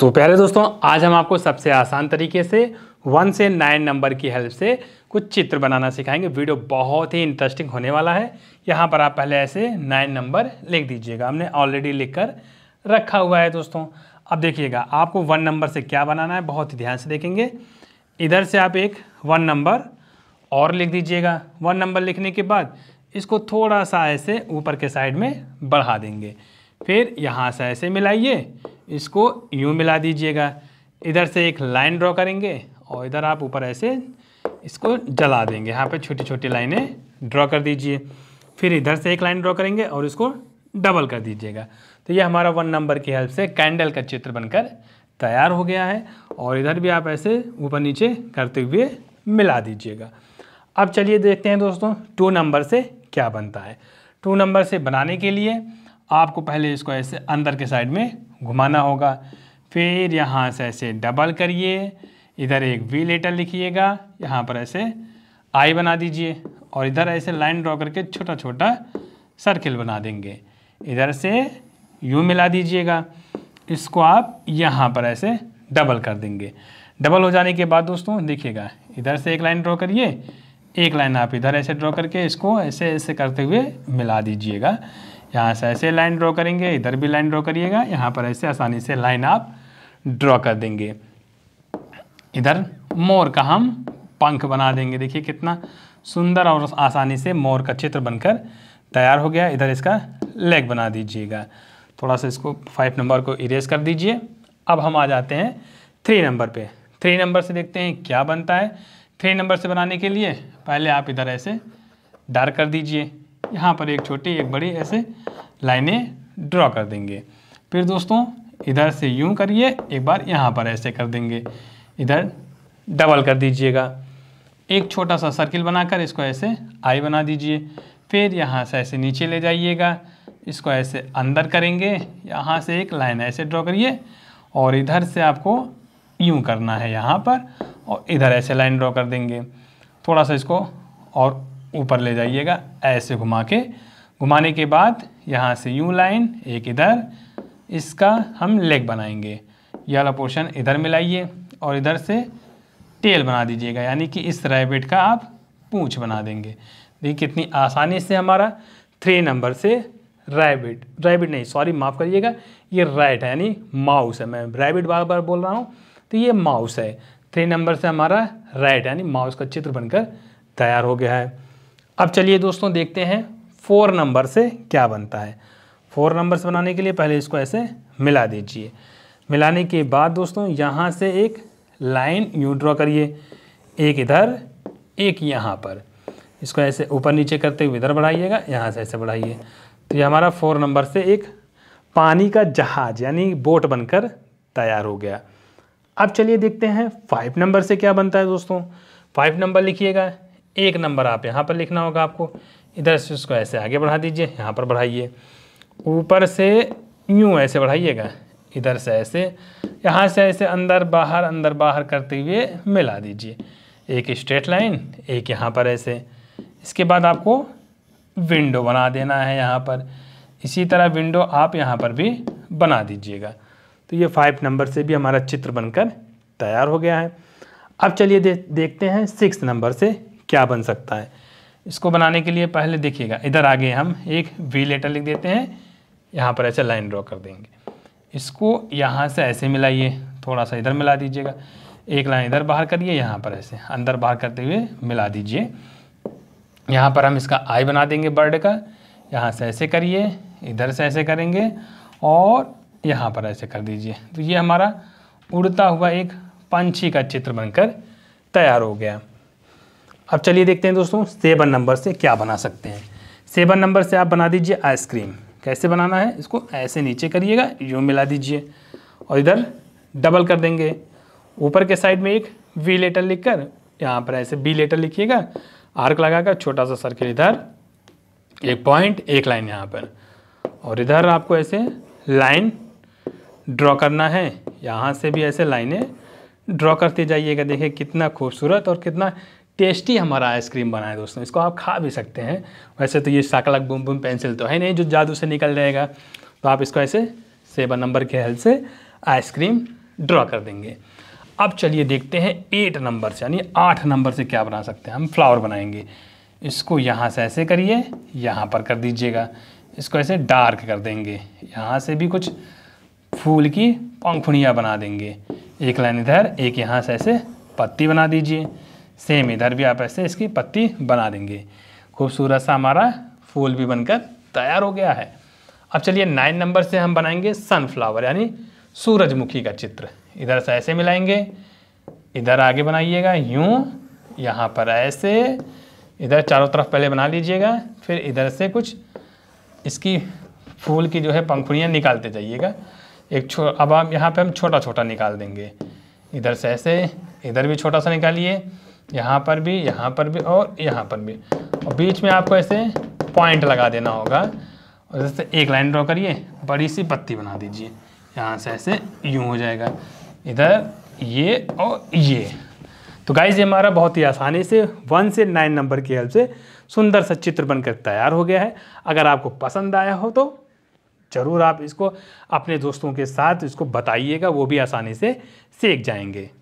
तो पहले दोस्तों आज हम आपको सबसे आसान तरीके से वन से नाइन नंबर की हेल्प से कुछ चित्र बनाना सिखाएंगे वीडियो बहुत ही इंटरेस्टिंग होने वाला है यहाँ पर आप पहले ऐसे नाइन नंबर लिख दीजिएगा हमने ऑलरेडी लिख कर रखा हुआ है दोस्तों अब देखिएगा आपको वन नंबर से क्या बनाना है बहुत ही ध्यान से देखेंगे इधर से आप एक वन नंबर और लिख दीजिएगा वन नंबर लिखने के बाद इसको थोड़ा सा ऐसे ऊपर के साइड में बढ़ा देंगे फिर यहाँ से ऐसे मिलाइए इसको यूँ मिला दीजिएगा इधर से एक लाइन ड्रॉ करेंगे और इधर आप ऊपर ऐसे इसको जला देंगे यहाँ पे छोटी छोटी लाइनें ड्रॉ कर दीजिए फिर इधर से एक लाइन ड्रॉ करेंगे और इसको डबल कर दीजिएगा तो ये हमारा वन नंबर की हेल्प से कैंडल का चित्र बनकर तैयार हो गया है और इधर भी आप ऐसे ऊपर नीचे करते हुए मिला दीजिएगा अब चलिए देखते हैं दोस्तों टू नंबर से क्या बनता है टू नंबर से बनाने के लिए आपको पहले इसको ऐसे अंदर के साइड में घुमाना होगा फिर यहाँ से ऐसे डबल करिए इधर एक वी लेटर लिखिएगा यहाँ पर ऐसे आई बना दीजिए और इधर ऐसे लाइन ड्रॉ करके छोटा छोटा सर्किल बना देंगे इधर से यू मिला दीजिएगा इसको आप यहाँ पर ऐसे डबल कर देंगे डबल हो जाने के बाद दोस्तों देखिएगा इधर से एक लाइन ड्रॉ करिए एक लाइन आप इधर ऐसे ड्रॉ करके इसको ऐसे ऐसे करते हुए मिला दीजिएगा यहाँ से ऐसे लाइन ड्रॉ करेंगे इधर भी लाइन ड्रॉ करिएगा यहाँ पर ऐसे आसानी से लाइन आप ड्रॉ कर देंगे इधर मोर का हम पंख बना देंगे देखिए कितना सुंदर और आसानी से मोर का चित्र बनकर तैयार हो गया इधर इसका लेग बना दीजिएगा थोड़ा सा इसको फाइव नंबर को इरेज कर दीजिए अब हम आ जाते हैं थ्री नंबर पे थ्री नंबर से देखते हैं क्या बनता है थ्री नंबर से बनाने के लिए पहले आप इधर ऐसे डार्क कर दीजिए यहाँ पर एक छोटी एक बड़ी ऐसे लाइनें ड्रॉ कर देंगे फिर दोस्तों इधर से यूं करिए एक बार यहाँ पर ऐसे कर देंगे इधर डबल कर दीजिएगा एक छोटा सा सर्किल बनाकर इसको ऐसे आई बना दीजिए फिर यहाँ से ऐसे नीचे ले जाइएगा इसको ऐसे अंदर करेंगे यहाँ से एक लाइन ऐसे ड्रॉ करिए और इधर से आपको यूं करना है यहाँ पर और इधर ऐसे लाइन ड्रॉ कर देंगे थोड़ा सा इसको और ऊपर ले जाइएगा ऐसे घुमा के घुमाने के बाद यहाँ से यू लाइन एक इधर इसका हम लेग बनाएंगे ये वाला पोर्शन इधर मिलाइए और इधर से टेल बना दीजिएगा यानी कि इस रैबिट का आप पूँछ बना देंगे देखिए कितनी आसानी से हमारा थ्री नंबर से रैबिट रैबिट नहीं सॉरी माफ़ करिएगा ये राइट है यानी माउस है मैं रैबिट बार बार बोल रहा हूँ तो ये माउस है थ्री नंबर से हमारा राइट यानी माउस का चित्र बनकर तैयार हो गया है अब चलिए दोस्तों देखते हैं फोर नंबर से क्या बनता है फोर नंबर से बनाने के लिए पहले इसको ऐसे मिला दीजिए मिलाने के बाद दोस्तों यहाँ से एक लाइन यू ड्रॉ करिए एक इधर एक यहाँ पर इसको ऐसे ऊपर नीचे करते हुए इधर बढ़ाइएगा यहाँ से ऐसे बढ़ाइए तो ये हमारा फोर नंबर से एक पानी का जहाज यानी बोट बनकर तैयार हो गया अब चलिए देखते हैं फाइव नंबर से क्या बनता है दोस्तों फाइव नंबर लिखिएगा एक नंबर आप यहाँ पर लिखना होगा आपको इधर से उसको ऐसे आगे बढ़ा दीजिए यहाँ पर बढ़ाइए ऊपर से यूँ ऐसे बढ़ाइएगा इधर से ऐसे यहाँ से ऐसे अंदर बाहर अंदर बाहर करते हुए मिला दीजिए एक स्ट्रेट लाइन एक यहाँ पर ऐसे इसके बाद आपको विंडो बना देना है यहाँ पर इसी तरह विंडो आप यहाँ पर भी बना दीजिएगा तो ये फाइव नंबर से भी हमारा चित्र बनकर तैयार हो गया है अब चलिए दे, देखते हैं सिक्स नंबर से क्या बन सकता है इसको बनाने के लिए पहले देखिएगा इधर आगे हम एक वी लेटर लिख देते हैं यहाँ पर ऐसे लाइन ड्रॉ कर देंगे इसको यहाँ से ऐसे मिलाइए थोड़ा सा इधर मिला दीजिएगा एक लाइन इधर बाहर करिए यहाँ पर ऐसे अंदर बाहर करते हुए मिला दीजिए यहाँ पर हम इसका आई बना देंगे बर्ड का यहाँ से ऐसे करिए इधर से ऐसे करेंगे और यहाँ पर ऐसे कर दीजिए तो ये हमारा उड़ता हुआ एक पंछी का चित्र बनकर तैयार हो गया अब चलिए देखते हैं दोस्तों सेवन नंबर से क्या बना सकते हैं सेवन नंबर से आप बना दीजिए आइसक्रीम कैसे बनाना है इसको ऐसे नीचे करिएगा यूँ मिला दीजिए और इधर डबल कर देंगे ऊपर के साइड में एक वी लेटर लिख कर यहाँ पर ऐसे बी लेटर लिखिएगा आर्क लगाकर छोटा सा सर्किल इधर एक पॉइंट एक लाइन यहाँ पर और इधर आपको ऐसे लाइन ड्रॉ करना है यहाँ से भी ऐसे लाइनें ड्रॉ करते जाइएगा देखिए कितना खूबसूरत और कितना टेस्टी हमारा आइसक्रीम बना है दोस्तों इसको आप खा भी सकते हैं वैसे तो ये साकलक बुम बुम पेंसिल तो है नहीं जो जादू से निकल जाएगा तो आप इसको ऐसे सेवन नंबर के हेल्प से आइसक्रीम ड्रॉ कर देंगे अब चलिए देखते हैं एट नंबर से यानी आठ नंबर से क्या बना सकते हैं हम फ्लावर बनाएंगे इसको यहाँ से ऐसे करिए यहाँ पर कर दीजिएगा इसको ऐसे डार्क कर देंगे यहाँ से भी कुछ फूल की पंखुड़ियाँ बना देंगे एक लाइन इधर एक यहाँ से ऐसे पत्ती बना दीजिए सेम इधर भी आप ऐसे इसकी पत्ती बना देंगे खूबसूरत सा हमारा फूल भी बनकर तैयार हो गया है अब चलिए नाइन नंबर से हम बनाएंगे सनफ्लावर यानी सूरजमुखी का चित्र इधर से ऐसे मिलाएंगे इधर आगे बनाइएगा यूँ यहाँ पर ऐसे इधर चारों तरफ पहले बना लीजिएगा फिर इधर से कुछ इसकी फूल की जो है पंखुड़ियाँ निकालते जाइएगा एक छो अब आप यहाँ पे हम छोटा छोटा निकाल देंगे इधर से ऐसे इधर भी छोटा सा निकालिए यहाँ पर भी यहाँ पर भी और यहाँ पर भी और बीच में आपको ऐसे पॉइंट लगा देना होगा और जैसे एक लाइन ड्रॉ करिए बड़ी सी पत्ती बना दीजिए यहाँ से ऐसे यूँ हो जाएगा इधर ये और ये तो गाइज ये हमारा बहुत ही आसानी से वन से नाइन नंबर की हेल्प से सुंदर सा चित्र बनकर तैयार हो गया है अगर आपको पसंद आया हो तो ज़रूर आप इसको अपने दोस्तों के साथ इसको बताइएगा वो भी आसानी से सीख जाएंगे